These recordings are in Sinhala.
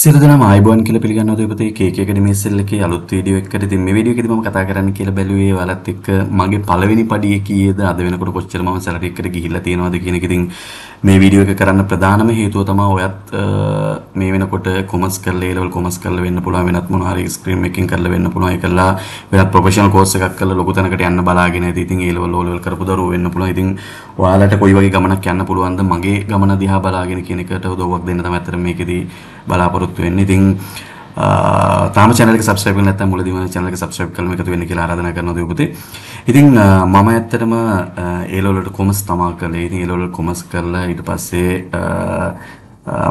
සිරදන අයිබෝන් කියල පිළිගන්න දෙපතේ කේකට මේ සෙල්ලකේ අලුත් වීඩියෝ එකට ඉතින් මේ වීඩියෝ එකදී මම කතා කරන්න කියලා බැලුවේ ඔයාලත් එක්ක මගේ පළවෙනි පඩිය කීයද අද වෙනකොට කොච්චර මම සැලරි එකට ගිහිල්ලා තියෙනවද කියන එක ඉතින් මේ වීඩියෝ එක කරන්න ප්‍රධානම හේතුව තමයි ඔයත් මේ වෙනකොට කොමර්ස් කරලා ඒ ලෙවල් කොමර්ස් කරලා වෙන්න පුළුවන් වෙනත් මොනවා හරි ස්ක්‍රීන් මේකින් කරලා වෙන්න පුළුවන් ඒකලා වෙනත් ප්‍රොෆෙෂනල් කෝස් එකක් කරලා ලොකු තැනකට යන්න බලාගෙන ඉතින් ඉතින් ඒ ලෙවල් ඕ ලෙවල් කරපු දරුවෝ වෙන්න පුළුවන් ඉතින් ඔයාලට කොයි වගේ ගමනක් යන්න පුළුවන්ද මගේ ගමන දිහා බලාගෙන කියන එකට උදව්වක් දෙන්න තමයි අතට මේකෙදී බලාපොරොත්තු වෙන්නේ ඉතින් තාම චැනලක සබස්්‍රයිබ නැත මුලදම චැනලක සබස්්‍රයිබ් කලම එකතු වෙන කියලා ආරාධනා කරනවා දෙපොතේ. ඉතින් මම ඇත්තටම ඒලවලට කොමස් තමා කළේ. ඉතින් ඒලවල කොමස් කරලා ඊට පස්සේ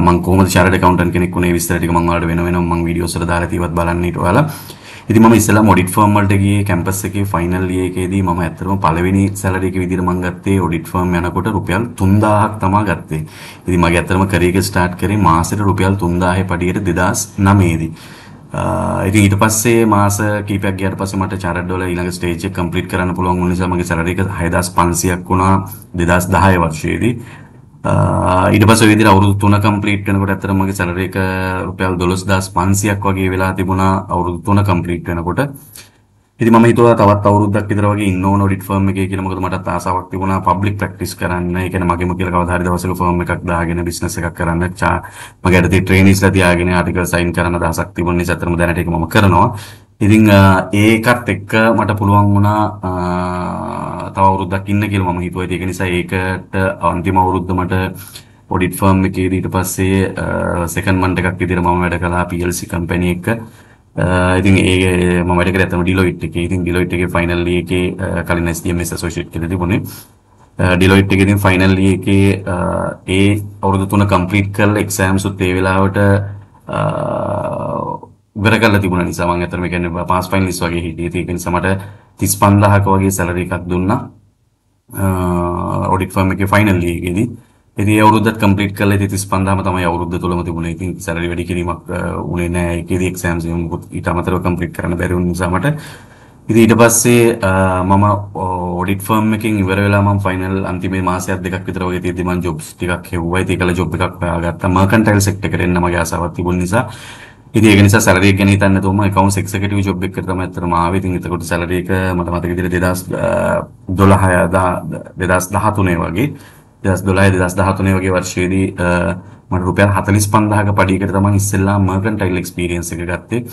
මම කොහොමද චාර්ට් ඇකවුන්ටන්ට් කෙනෙක් වුණේ විස්තර ටික මම ඔයාලට වෙන වෙනම මම වීඩියෝස් වල දාලා තියෙවත් බලන්න ඊට ඔයාලා ඉති ම ඉස්සලා මොඩිට් ෆර්ම් වලට ගියේ කැම්පස් එකේ ෆයිනල් ඉයර් එකේදී මම ඇත්තටම පළවෙනි සැලරි එක විදිහට මම ගත්තේ ඔඩිට් ෆර්ම් යනකොට රුපියල් 3000ක් තමයි ගත්තේ. ඉතින් මගේ ඇත්තටම කරියර් එක ස්ටාර්ට් කරේ මාසෙට රුපියල් 3000 පඩියට 2009 දී. ඉතින් ඊට පස්සේ මාස කීපයක් ගියාට පස්සේ මට චාරඩ්ඩෝල ඊළඟ ස්ටේජ් එක කම්ප්ලීට් කරන්න පුළුවන් වුණ නිසා මගේ සැලරි එක 6500ක් වුණා 2010 වර්ෂයේදී. ඊට පස්සේ විදිහට අවුරුදු 3 කම්ප්ලීට් වෙනකොට ඇත්තටම මගේ සැලරි එක රුපියල් 12500ක් වගේ වෙලා තිබුණා අවුරුදු 3 කම්ප්ලීට් වෙනකොට. ඉතින් මම හිතුවා තවත් අවුරුද්දක් විතර වගේ ඉන්න ඕන ඔඩිට් ෆර්ම් එකේ කියලා මොකද මටත් ආසාවක් තිබුණා පබ්ලික් ප්‍රැක්ටිස් කරන්න. ඒ කියන්නේ මගේම කියලා කවදා හරි දවසක ෆර්ම් එකක් දාගෙන බිස්නස් එකක් කරන්න. මගේ අතේ ට්‍රේනීස්ලා තියාගෙන ආටිකල් සයින් කරන්න දහසක් තිබුණ නිසා ඇත්තටම දැනට ඒක මම කරනවා. ඉතින් ඒකත් එක්ක මට පුළුවන් වුණා තව අවුරුද්දක් ඉන්න කියලා මම හිතුවා. ඒක නිසා ඒකට අන්තිම අවුරුද්ද මට ඔඩිට් ෆර්ම් එකේදී ඊට පස්සේ සෙකන්ඩ් මන්ත් එකක් විදිහට මම වැඩ කළා PLC කම්පැනි එක. ඉතින් ඒ මම වැඩ කරේ අතම ඩිලොයිට් එකේ. ඉතින් ඩිලොයිට් එකේ ෆයිනල් එකේ කලින් SDMS ඇසෝෂියේට් කියලා තිබුණේ. ඩිලොයිට් එකේ ඉතින් ෆයිනල් එකේ ඒ අවුරුදු තුන කම්ප්ලීට් කරලා එක්සෑම්ස් උත් ඒ වෙලාවට ඉවර කරලා තිබුණ නිසා මම අතර මේ කියන්නේ පාස් ෆයිනලිස්ට් වගේ හිටියේ. ඒක නිසා මට තිස් පන්දාහක වගේ සැලරි එකක් දුන්නා ඔඩික් ෆර්ම් එකේ ෆයිනල් ලීගේදී ඉතින් අවුරුද්දත් කම්ප්ලීට් කරලා ඉතින් 35ම තමයි අවුරුද්ද තුලම තිබුණේ. ඉතින් සැලරි වැඩි කිරීමක් උනේ නැහැ. ඒකේදී එක්සෑම්ස් එහෙම මොකද ඊට අමතරව කම්ප්ලීට් කරන්න බැරි වුණ නිසා මට ඉතින් ඊට පස්සේ මම ඔඩිට් ෆර්ම් එකකින් ඉවර වෙලා මම ෆයිනල් අන්තිමේ මාසයක් දෙකක් විතර වගේ තියෙද්දි මම ජොබ්ස් ටිකක් හෙව්වා. ඉතින් ඒකලා ජොබ් එකක් හොයාගත්තා. මර්කන්ටයිල් සෙක්ටර් එකට එන්න මගේ ආසාවක් තිබුණ නිසා ඉතින් ඒක නිසා සැලරි එක ගැන හිතන්න තුම account executive job එකකට තමයි අත්‍තරම ආවේ. ඉතින් එතකොට සැලරි එක මට මතක විදිහට 2012 2013 වගේ 2012 2013 වගේ වර්ෂයේදී මට රුපියල් 45000ක පඩියකට තමයි ඉස්සෙල්ලා mercantile experience එක ගත්තේ.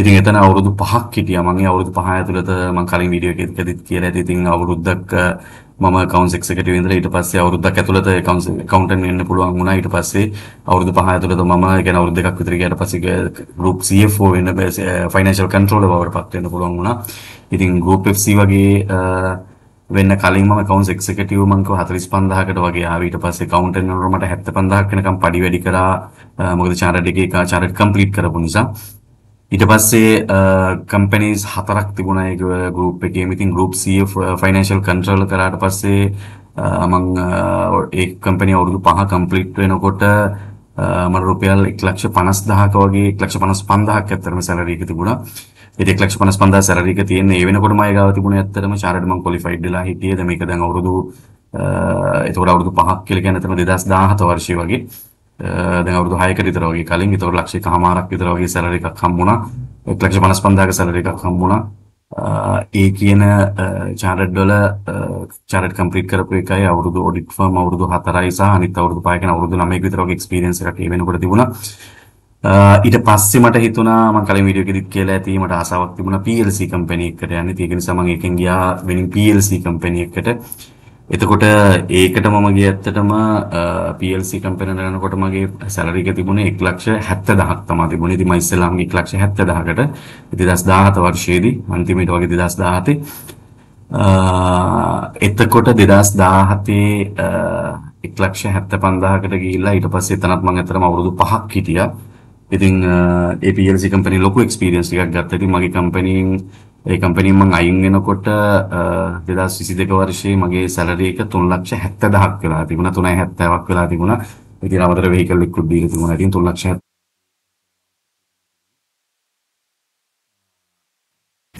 ඉතින් එතන අවුරුදු 5ක් හිටියා. මම ඒ අවුරුදු 5 ඇතුළත මම කලින් වීඩියෝ එකකදීත් කියලා ඇති. ඉතින් අවුරුද්දක් මම accounts executive ඉඳලා ඊට පස්සේ අවුරුද්දක් ඇතුළත accounts accountant වෙන්න පුළුවන් වුණා. ඊට පස්සේ අවුරුදු 5 ඇතුළත මම ඒ කියන්නේ අවුරුදු දෙකක් විතර ගියාට පස්සේ group CFO වෙන්න financial controller බවට පත් වෙන්න පුළුවන් වුණා. ඉතින් group FC වගේ වෙන්න කලින් මම accounts executive මං කව 45000කට වගේ ආවා ඊට පස්සේ accountant වෙනකොට මට 75000ක් වෙනකම් පඩි වැඩි කරා මොකද chartered එකේ chartered complete කරපු නිසා ඊට පස්සේ කම්පැනිස් හතරක් තිබුණා ඒක ගෲප් එකේම. ඉතින් ගෲප් C ෆයිනෑන්ෂල් කන්ට්‍රෝල් කරාට පස්සේ මම ඒ කම්පැනි අවුරුදු 5 කම්ප්ලීට් වෙනකොට මට රුපියල් 150000ක වගේ 155000ක් අතරම සැලරි එක තිබුණා. ඉතින් 155000 සැලරි එක තියෙන්නේ ඒ වෙනකොට මම ගාව තිබුණේ ඇත්තටම චාරට් මම ක්වොලිෆයිඩ් වෙලා හිටියේද මේක දැන් අවුරුදු එතකොට අවුරුදු 5ක් කියලා කියන්නේ තමයි 2017 වර්ෂය වගේ. දැන් අවුරුදු 6ක විතර වගේ කලින් ඒතකොට ලක්ෂ 1කමාරක් විතර වගේ සැලරි එකක් හම්බුණා. 155000ක සැලරි එකක් හම්බුණා. ඒ කියන චාර්ටඩ් වල චාර්ට් කම්ප්ලීට් කරපු එකයි අවුරුදු ඔඩිට් ෆර්ම් අවුරුදු 4යි සහ අනිත් අවුරුදු 5 කියන අවුරුදු 9ක විතර වගේ එක්ස්පීරියන්ස් එකක් ඒ වෙනකොට තිබුණා. ඊට පස්සේ මට හිතුණා මම කලින් වීඩියෝ එකෙදිත් කියලා ඇති මට ආසාවක් තිබුණා PLC කම්පැනි එකකට යන්න. ඒක නිසා මම එකෙන් ගියා වෙනින් PLC කම්පැනි එකකට. එතකොට ඒකට මම ගිය ඇත්තටම PLC කම්පැනි එක යනකොට මගේ සැලරි එක තිබුණේ 170000ක් තමයි තිබුණේ. ඉතින් මම ඉස්සෙල්ලාම 170000කට 2017 වර්ෂයේදී අන්තිමට වගේ 2017 එතකොට 2017 175000කට ගිහිල්ලා ඊට පස්සේ එතනත් මම ඇත්තටම අවුරුදු 5ක් හිටියා. ඉතින් ඒ PLC කම්පැනි ලොකු එක්ස්පීරියන්ස් එකක් ගත්තා. ඉතින් මගේ කම්පැනිෙන් ඒ කම්පැනි මං අයින් වෙනකොට 2022 වර්ෂයේ මගේ සැලරි එක 370000ක් වෙලා තිබුණා 370ක් වෙලා තිබුණා. ඉතින් අමතර වෙහිකල් එක්කුත් දීලා තිබුණා. ඉතින් 370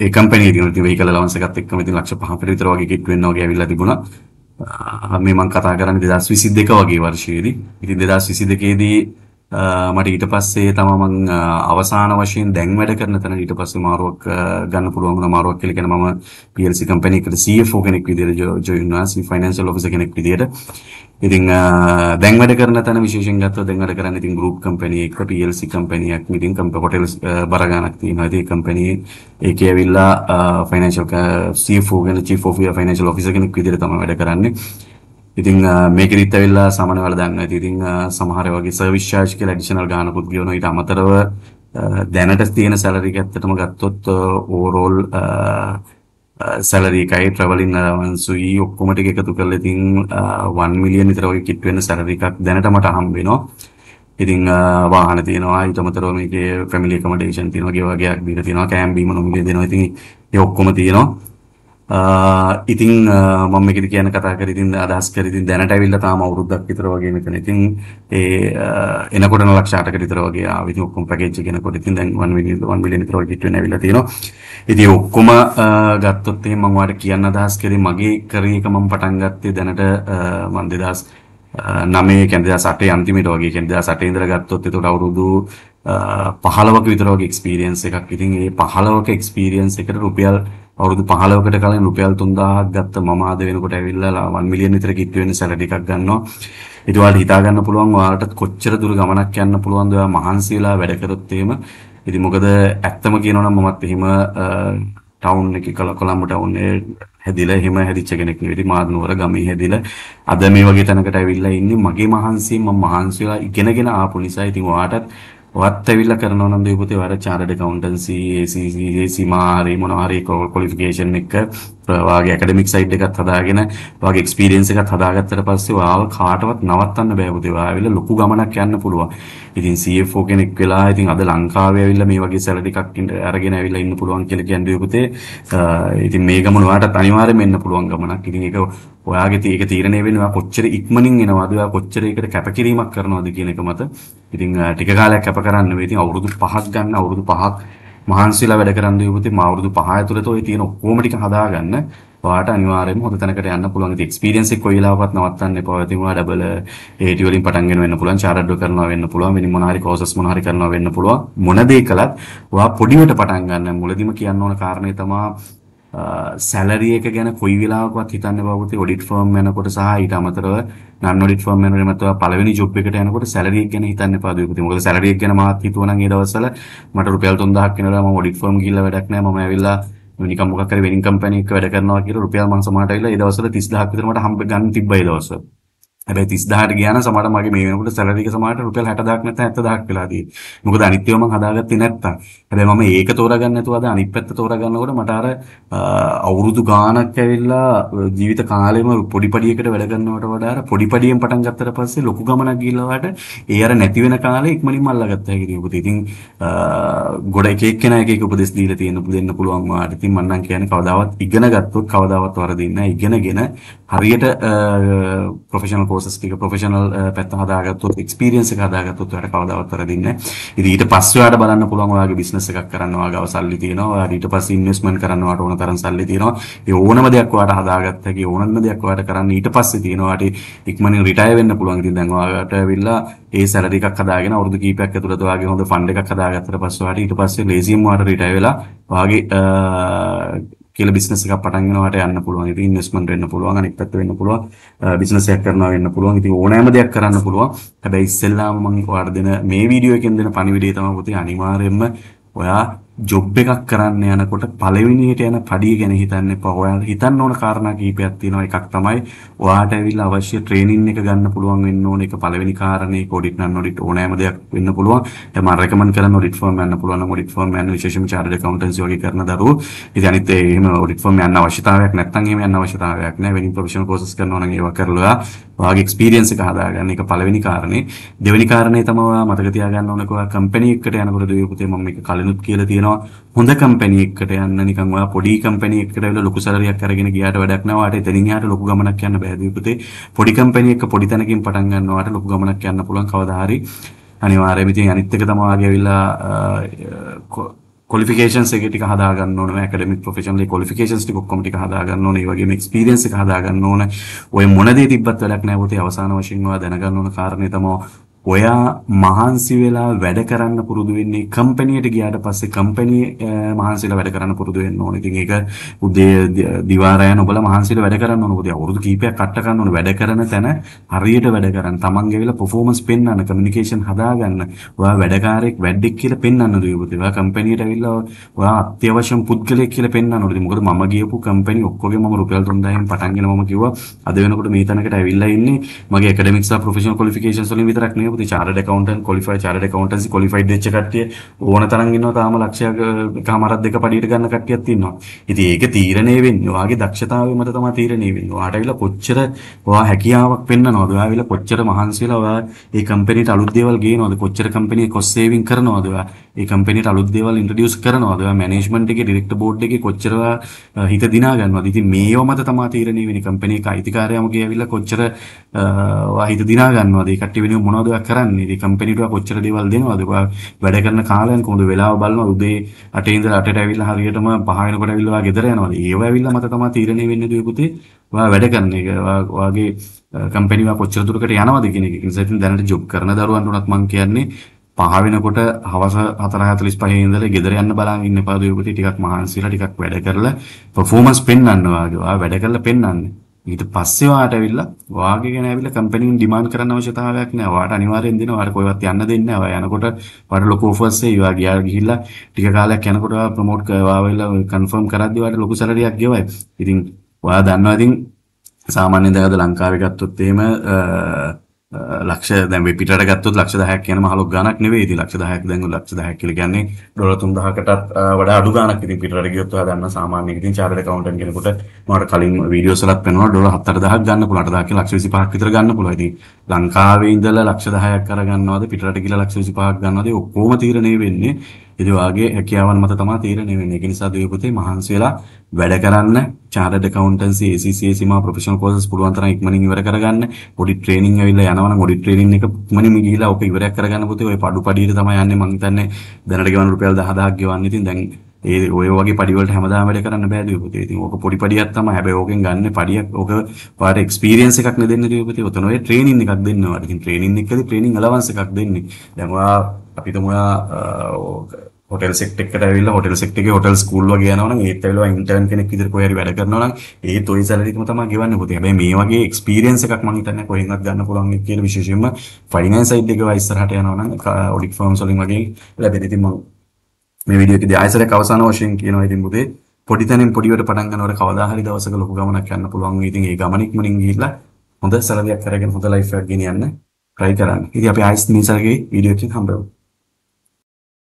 ඒ කම්පැනි එකේ ඉතින් වෙහිකල් allowance එකත් එක්කම ඉතින් ලක්ෂ 5කට විතර වගේ කිට් වෙන්න වගේ ඇවිල්ලා තිබුණා. මේ මං කතා කරන්නේ 2022 වගේ වර්ෂයේදී. ඉතින් 2022 දී මට ඊට පස්සේ තමයි මම අවසාන වශයෙන් දැන් වැඩ කරන තැන ඊට පස්සේ මාරුවක් ගන්න පුළුවන් වුණා මාරුවක් කියලා කියන මම PLC කම්පැනි එකට CFO කෙනෙක් විදිහට ජොයින් වුණා ෆයිනෑන්ෂල් ඔෆිසර් කෙනෙක් විදිහට. ඉතින් දැන් වැඩ කරන තැන විශේෂයෙන් ගත්තොත් දැන් වැඩ කරන්නේ ඉතින් group කම්පැනි එක PLC කම්පැනියක් ඉතින් හොටෙල් බර ගණක් තියෙනවා. ඉතින් ඒ කම්පැනි ඒකේ ඇවිල්ලා ෆයිනෑන්ෂල් CFO කෙනෙක් chief of financial officer කෙනෙක් විදිහට තමයි වැඩ කරන්නේ. ඉතින් මේකෙදිත් ඇවිල්ලා සමාන වෙලා දන්න ඇති. ඉතින් සමහර වගේ සර්විස් charge කියලා ඇඩිෂනල් ගානකුත් ගෙවනවා ඊට අමතරව දැනට තියෙන සැලරි එක ඇත්තටම ගත්තොත් ඕවරෝල් සැලරි එකයි ට්‍රැවලින් අලවන්සුයි ඔක්කොම ටික එකතු කරලා ඉතින් 1 මිලියන් විතර වගේ කිට් වෙන සැලරි එකක් දැනට මට හම්බ වෙනවා. ඉතින් වාහන තියෙනවා ඊට අමතරව මේකේ ෆැමිලි ඇකමඩේෂන් තියෙනවා ගේ වගේක් දීලා තියෙනවා කෑම් බීම නොමිලේ දෙනවා ඉතින් ඒ ඔක්කොම තියෙනවා ඉතින් මම මේකද කියන කතා කර ඉතින් අදහස් කර ඉතින් දැනට ඇවිල්ලා තාම අවුරුද්දක් විතර වගේ මෙතන. ඉතින් ඒ එනකොටන ලක්ෂ 8කට විතර වගේ ආව. ඉතින් ඔක්කොම පැකේජ් එක එනකොට ඉතින් දැන් 1 මිලියන් 1 මිලියන් විතර වගේ ටිට්ටුවෙන් ඇවිල්ලා තියෙනවා. ඉතින් ඔක්කොම ගත්තොත් එහෙනම් මම ඔයාලට කියන්න අදහස් කරේ මගේ කරේ එක මම පටන් ගත්තේ දැනට මම 2009 කියන්නේ 2008 අන්තිමට වගේ කියන්නේ 2008 ඉඳලා ගත්තොත් එතකොට අවුරුදු 15ක විතර වගේ එක්ස්පීරියන්ස් එකක්. ඉතින් ඒ 15ක එක්ස්පීරියන්ස් එකට රුපියල් අවුරුදු 15කට කලින් රුපියල් 3000ක් ගත්ත මම ආද වෙනකොට ඇවිල්ලා 1 මිලියන් විතර කිට්ටු වෙන සැලරි එකක් ගන්නවා. ඊට ඔයාලට හිතා ගන්න පුළුවන් ඔයාලට කොච්චර දුර ගමනක් යන්න පුළුවන්ද ඔයා මහන්සියලා වැඩ කරොත් එහෙම. ඉතින් මොකද ඇත්තම කියනවා නම් මමත් එහෙම ටවුන් එකේ කොළඹ ටවුන් එකේ හැදිලා එහෙම හැදිච්ච කෙනෙක් නෙවෙයි මාත් නුවර ගමේ හැදිලා අද මේ වගේ තැනකට ඇවිල්ලා ඉන්නේ මගේ මහන්සියෙන් මම මහන්සියලා ඉගෙනගෙන ආපු නිසා ඉතින් ඔයාටත් ඔවත් ඇවිල්ලා කරනවා නම් දීපුතේ වර චාර්ටඩ් ඇකවුන්ටන්සි ACCA සීමා හරි මොනවා හරි ක්වොලිෆිකේෂන් එක වාගේ ඇකඩමික් සයිට් එකත් හදාගෙන වාගේ එක්ස්පීරියන්ස් එකත් හදාගත්තට පස්සේ ඔයාව කාටවත් නවත්තන්න බෑ පුතේ. ඔයා ඇවිල්ලා ලොකු ගමනක් යන්න පුළුවන්. ඉතින් CFO කෙනෙක් වෙලා ඉතින් අද ලංකාවේ ඇවිල්ලා මේ වගේ සැලරි එකක් අරගෙන ඇවිල්ලා ඉන්න පුළුවන් කියලා කියන්නේ පුතේ. ඉතින් මේ ගමන ඔයාටත් අනිවාර්යයෙන්ම එන්න පුළුවන් ගමනක්. ඉතින් ඒක ඔයාගේ ඒක තීරණය වෙනවා කොච්චර ඉක්මනින් එනවද ඔයා කොච්චර ඒකට කැපකිරීමක් කරනවද කියන එක මත. ඉතින් ටික කාලයක් කැප කරන්න වෙයි. ඉතින් අවුරුදු 5ක් ගන්න අවුරුදු 5ක් මහන්සිලා වැඩ කරන් දීපුති මාවුරුදු 5 ඇතුළත ඔය තියෙන ඔක්කොම ටික හදාගන්න ඔයාට අනිවාර්යයෙන්ම හොඳ තැනකට යන්න පුළුවන්. ඉතින් එක්ස්පීරියන්ස් එක කොයි වෙලාවකවත් නවත්තන්න එපා. ඒ තුමා ඩබල් ඒටි වලින් පටන් ගෙන වෙන්න පුළුවන්. චාර්ටඩ් කරනවා වෙන්න පුළුවන්. වෙන මොන හරි කෝසස් මොන හරි කරනවා වෙන්න පුළුවන්. මොන දේ කළත් ඔයා පොඩිවට පටන් ගන්න. මුලදිම කියන්න ඕන කාරණේ තමයි සැලරි එක ගැන කොයි වෙලාවකවත් හිතන්න බබුතේ ඔඩිට් ෆර්ම් යනකොට සහ ඊට අමතරව නන් ඔඩිට් ෆර්ම් යනකොට මත පළවෙනි ජොබ් එකට යනකොට සැලරි එක ගැන හිතන්න එපා දුපුතේ මොකද සැලරි එක ගැන මාත් හිතුවා නම් ඒ දවස්වල මට රුපියල් 3000ක් වෙනවා මම ඔඩිට් ෆර්ම් ගිහිල්ලා වැඩක් නැහැ මම ඇවිල්ලා නිකන් මොකක් හරි වෙනින් කම්පැනි එකක වැඩ කරනවා කියලා රුපියල් මං සමහරට ඇවිල්ලා ඒ දවස්වල 30000ක් විතර මට හම්බ ගන්න තිබ්බයි ඒ දවස්වල හැබැයි 30000ට ගියා නම් සමහර මගේ මේ වෙනකොට සැලරි එක සමහරට රුපියල් 60000ක් නැත්නම් 70000ක් වෙලා තියෙන්නේ. මොකද අනිත් ඒවා මම හදාගත්තේ නැත්තම්. හැබැයි මම ඒක තෝරාගන්න නැතුව අද අනිත් පැත්ත තෝරාගන්නකොට මට අර අවුරුදු ගාණක් ඇවිල්ලා ජීවිත කාලෙම පොඩි පඩියකට වැඩ ගන්නවට වඩා අර පොඩි පඩියෙන් පටන් ගත්තට පස්සේ ලොකු ගමනක් ගිහිල්ලා වාට ඒ අර නැති වෙන කාලේ ඉක්මනින්ම අල්ලගත්ත හැකි තියෙනවා. ඉතින් ගොඩ එක එක්කෙනා එක එක උපදෙස් දීලා තියෙන දෙන්න පුළුවන් වාට. ඉතින් මම නම් කියන්නේ කවදාවත් ඉගෙන ගත්තොත් කවදාවත් වරදින්නේ නැහැ. ඉගෙනගෙන හරියට ප්‍රොෆෙෂනල් කෝසස් ටික ප්‍රොෆෙෂනල් පැත්ත හදාගත්තොත් එක්ස්පීරියන්ස් එක හදාගත්තොත් ඔයාලට කවදාවත් වැරදින්නේ නැහැ. ඉතින් ඊට පස්සේ ඔයාලට බලන්න පුළුවන් ඔයාගේ බිස්නස් එකක් කරන්න ඔයා ගාව සල්ලි තියෙනවා. ඔයාට ඊට පස්සේ ඉන්වෙස්ට්මන්ට් කරන්න ඔයාට ඕන තරම් සල්ලි තියෙනවා. ඒ ඕනම දෙයක් ඔයාට හදාගත්ත හැකි ඕනම දෙයක් ඔයාට කරන්න ඊට පස්සේ තියෙනවා. ඔයාට ඉක්මනින් රිටයර් වෙන්න පුළුවන්. ඉතින් දැන් ඔයාට ඇවිල්ලා ඒ සැලරි එකක් හදාගෙන අවුරුදු කීපයක් ඇතුළත ඔයාගේ හොඳ ෆන්ඩ් එකක් හදාගත්තට පස්සේ ඔයාට ඊට පස්සේ ලේසියෙන් ඔයාට රිටයර් වෙලා ඔයාගේ කියලා බිස්නස් එකක් පටන් ගන්නවට යන්න පුළුවන්. ඉතින් ඉන්වෙස්ට්මන්ට් වෙන්න පුළුවන්, අනෙක් පැත්ත වෙන්න පුළුවන්, බිස්නස් එකක් කරනවා වෙන්න පුළුවන්. ඉතින් ඕනෑම දෙයක් කරන්න පුළුවන්. හැබැයි ඉස්සෙල්ලාම මම ඔයාලට දෙන මේ වීඩියෝ එකෙන් දෙන පණිවිඩය තමයි පුතේ අනිවාර්යයෙන්ම ඔයා ජොබ් එකක් කරන්න යනකොට පළවෙනියට යන පඩිය ගැන හිතන්න එපා. ඔයාලා හිතන්න ඕන කාරණා කීපයක් තියෙනවා. එකක් තමයි ඔයාට ඇවිල්ලා අවශ්‍ය ට්‍රේනින් එක ගන්න පුළුවන් වෙන්න ඕන එක පළවෙනි කාරණේ. ඔඩිට් නන් ඔඩිට් ඕනෑම දෙයක් වෙන්න පුළුවන්. දැන් මම රෙකමන්ඩ් කරන ඔඩිට් ෆර්ම් යන්න පුළුවන් නම් ඔඩිට් ෆර්ම් යන්න විශේෂම චාර්ට් ඇකවුන්ටන්සි වගේ කරන දරුවෝ. ඉතින් අනිත් ඒ එහෙම ඔඩිට් ෆර්ම් යන්න අවශ්‍යතාවයක් නැත්නම් එහෙම යන්න අවශ්‍යතාවයක් නැහැ. වෙනින් ප්‍රොෆෙෂනල් කෝසස් කරනවා නම් ඒවා කරලා ඔයාගේ එක්ස්පීරියන්ස් එක හදාගන්න එක පළවෙනි කාරණේ. දෙවෙනි කාරණේ තමයි ඔයා මතක තියාගන්න ඕන කම්පැනි එකට යනකොට දෙවියෝ පුතේ මම මේක කලිනුත් කියලා තියෙනවා හොඳ කම්පැනි එකකට යන්න නිකන් ඔයා පොඩි කම්පැනි එකකට ඇවිල්ලා ලොකු සැලරියක් අරගෙන ගියාට වැඩක් නැහැ වාට එතනින් යාට ලොකු ගමනක් යන්න බෑ දීපුතේ පොඩි කම්පැනි එක පොඩි තැනකින් පටන් ගන්නවාට ලොකු ගමනක් යන්න පුළුවන් කවදා හරි අනිවාර්යයෙන්ම ඉතින් අනිත් එක තමයි ආගේ ඇවිල්ලා කොලිෆිකේන් ෙට හදාගන්න න කඩමි පොෆේෂන් කොලිකේන් ටි කොමටි හදාගන්න න වගේ ක්ස්පිරන්ස හදාගන්න ඕන ඔය මොනදේ තිබත් වැඩක් නෑවතේ අවසාන වශයෙන්වා දැනගන්න ඕන කාරණය තමෝ ඔයා මහන්සි වෙලා වැඩ කරන්න පුරුදු වෙන්නේ කම්පැනියට ගියාට පස්සේ කම්පැනි මහන්සිලා වැඩ කරන්න පුරුදු වෙන්න ඕනේ. ඉතින් ඒක උදේ දිවාරයන් ඔබලා මහන්සිලා වැඩ කරන්න ඕනේ. උදේ අවුරුදු කීපයක් කට්ට කරන්න ඕනේ. වැඩ කරන තැන හරියට වැඩ කරන්න. Taman ගෙවිලා performance පෙන්වන්න, communication හදාගන්න. ඔයා වැඩකාරයෙක් වැඩෙක් කියලා පෙන්වන්න දුයපතේ. ඔයා කම්පැනියට ඇවිල්ලා ඔයා අත්‍යවශ්‍යම පුද්ගලයෙක් කියලා පෙන්වන්න ඕනේ. මොකද මම ගියපු කම්පැනි ඔක්කොගේ මම රුපියල් 3000න් පටන්ගෙන මම කිව්වා අද වෙනකොට මේ තැනකට ඇවිල්ලා ඉන්නේ මගේ academics සහ professional qualifications වලින් විතරක් නෙවෙයි කරපු ඉතින් chartered accountant qualify chartered accountancy qualified වෙච්ච කට්ටිය ඕන තරම් ඉන්නවා තාම ලක්ෂයක් එකමාරක් දෙක පඩියට ගන්න කට්ටියක් ඉන්නවා. ඉතින් ඒක තීරණය වෙන්නේ ඔයාගේ දක්ෂතාවය මත තමයි තීරණය වෙන්නේ. ඔයාට ඇවිල්ලා කොච්චර ඔයා හැකියාවක් පෙන්වනවද? ඔයා ඇවිල්ලා කොච්චර මහන්සි වෙලා ඔයා ඒ කම්පැනිට අලුත් දේවල් ගේනවද? කොච්චර කම්පැනි කොස් සේවින් කරනවද? ඔයා ඒ කම්පැනිට අලුත් දේවල් ඉන්ට්‍රොඩියුස් කරනවද? ඔයා මැනේජ්මන්ට් එකේ ඩිරෙක්ටර් බෝඩ් එකේ කොච්චර හිත දිනා ගන්නවද? ඉතින් මේව මත තමයි තීරණය වෙන්නේ කම්පැනි එක අයිතිකාරයාමගේ ඇවිල්ලා කොච්චර ඔයා හිත දිනා ගන්නවද? ඒ කට්ටිය වෙනුවෙන් මොනවද ඔයා මොකක්ද කරන්නේ? ඉතින් කම්පැනිටුවා කොච්චර දේවල් දෙනවද? ඔයා වැඩ කරන කාලයන් කොහොමද වෙලාව බලනවා උදේ 8 ඉඳලා 8ට ඇවිල්ලා හරියටම 5 වෙනකොට ඇවිල්ලා ඔයා ගෙදර යනවද? ඒව ඇවිල්ලා මට තමයි තීරණය වෙන්නේ දුවේ පුතේ. ඔයා වැඩ කරන එක ඔයාගේ කම්පැනිවා කොච්චර දුරකට යනවද කියන එක. ඒ නිසා ඉතින් දැනට ජොබ් කරන දරුවන් උනත් මම කියන්නේ පහ වෙනකොට හවස 4:45 ඉඳලා ගෙදර යන්න බලන් ඉන්න එපා දුවේ පුතේ. ටිකක් මහන්සිලා ටිකක් වැඩ කරලා පර්ෆෝමන්ස් පෙන්වන්න ඔයාගේ. ඔයා වැඩ කරලා පෙන්වන්නේ. ඊට පස්සේ ඔයාට ඇවිල්ලා ඔයාගේ ගැන ඇවිල්ලා කම්පැනිෙන් ඩිමාන්ඩ් කරන්න අවශ්‍යතාවයක් නැහැ. ඔයාට අනිවාර්යෙන් දෙනවා. ඔයාට කොහෙවත් යන්න දෙන්නේ නැහැ. ඔයා යනකොට ඔයාට ලොකු ඔෆර්ස් එයි. ඔයා ගියා ගිහිල්ලා ටික කාලයක් යනකොට ඔයා ප්‍රොමෝට් කරවා වෙලා කන්ෆර්ම් කරද්දී ඔයාට ලොකු සැලරියක් ගෙවයි. ඉතින් ඔයා දන්නවා ඉතින් සාමාන්‍යයෙන් දැන් අද ලංකාවේ ගත්තොත් එහෙම ලක්ෂ දැන් මේ පිටරට ගත්තොත් ලක්ෂ 10ක් කියන මහලොක් ගාණක් නෙවෙයි. ඉතින් ලක්ෂ 10ක් දැන් ලක්ෂ 10ක් කියලා කියන්නේ ඩොලර් 3000කටත් වඩා අඩු ගාණක්. ඉතින් පිටරට ගියොත් ඔයා දන්නා සාමාන්‍යයෙන් ඉතින් චාර්ටර් ඇකවුන්ටන්ට් කෙනෙකුට මට කලින් වීඩියෝස් වලත් පෙන්වනවා ඩොලර් 78000ක් ගන්න පුළුවන්. 8000 කියලා ලක්ෂ 25ක් විතර ගන්න පුළුවන්. ඉතින් ලංකාවේ ඉඳලා ලක්ෂ 10ක් අරගන්නවද පිටරට ගිහලා ලක්ෂ 25ක් ගන්නවද? ඔක්කොම තීරණය වෙන්නේ ඉතින් ඔයාගේ හැකියාවන් මත තමයි තීරණය වෙන්නේ. ඒක නිසා දෙවියෝ පුතේ මහන්සි වෙලා වැඩ කරන්න, chartered accountancy ACCA සීමා professional courses පුළුවන් තරම් ඉක්මනින් ඉවර කරගන්න. පොඩි ට්‍රේනින් ඇවිල්ලා යනවනම් පොඩි ට්‍රේනින් එක ඉක්මනින්ම ගිහිලා ඔක ඉවරයක් කරගන්න පුතේ. ඔය පඩු පඩියට තමයි යන්නේ මං හිතන්නේ. දැනට ගෙවන්න රුපියල් 10000ක් ගෙවන්න. ඉතින් දැන් ඒ ඔය වගේ පඩි වලට හැමදාම වැඩ කරන්න බෑ දියපොතේ. ඉතින් ඕක පොඩි පඩියක් තමයි. හැබැයි ඕකෙන් ගන්න පඩියක් ඕක ඔයාලට එක්ස්පීරියන්ස් එකක් නෙදෙන්න දියපොතේ. ඔතන ඔය ට්‍රේනින් එකක් දෙන්න ඔයාලට. ඉතින් ට්‍රේනින් එකකදී ට්‍රේනින් අලවන්ස් එකක් දෙන්නේ. දැන් ඔයා අපිට මොයා හොටල් සෙක්ට එකට ඇවිල්ලා හොටල් සෙක්ට් එකේ හොටල් ස්කූල් වගේ යනවා නම් ඒත් ඇවිල්ලා ඉන්ටර්න් කෙනෙක් විදිහට කොහේ හරි වැඩ කරනවා නම් ඒ toy salary එකම තමයි ගෙවන්න පුතේ. හැබැයි මේ වගේ එක්ස්පීරියන්ස් එකක් මම හිතන්නේ කොහෙන්වත් ගන්න පුළුවන් එක කියලා විශේෂයෙන්ම ෆයිනෑන්ස් සයිඩ් එකේ ඉස්සරහට යනවා නම් ඔඩිට් ෆර්ම්ස් වලින් වගේ ලැබෙන. ඉතින් මම මේ වීඩියෝ එකේදී ආයසරයක් අවසාන වශයෙන් කියනවා ඉතින් පුතේ පොඩි තැනින් පොඩිවට පටන් ගන්නවට කවදා හරි දවසක ලොකු ගමනක් යන්න පුළුවන්. ඉතින් ඒ ගමන ඉක්මනින් ගිහිල්ලා හොඳ සැලරියක් අරගෙන හොඳ ලයිෆ් එකක් ගෙනියන්න try කරන්න. ඉතින් අපි ආයෙත් මේ සැරේ වීඩියෝ එකකින් හම්බවෙමු.